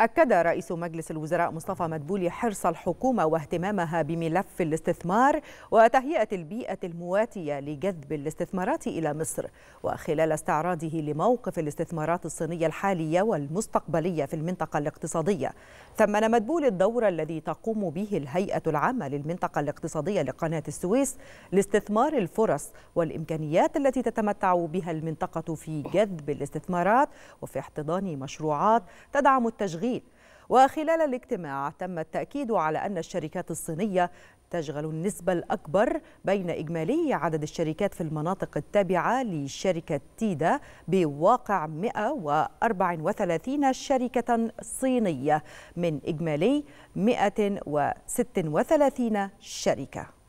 أكد رئيس مجلس الوزراء مصطفى مدبولي حرص الحكومة واهتمامها بملف الاستثمار وتهيئة البيئة المواتية لجذب الاستثمارات إلى مصر وخلال استعراضه لموقف الاستثمارات الصينية الحالية والمستقبلية في المنطقة الاقتصادية ثمن مدبولي الدور الذي تقوم به الهيئة العامة للمنطقة الاقتصادية لقناة السويس لاستثمار الفرص والإمكانيات التي تتمتع بها المنطقة في جذب الاستثمارات وفي احتضان مشروعات تدعم التشغيل الجديد وخلال الاجتماع تم التأكيد على أن الشركات الصينية تشغل النسبة الأكبر بين إجمالي عدد الشركات في المناطق التابعة لشركة تيدا بواقع 134 شركة صينية من إجمالي 136 شركة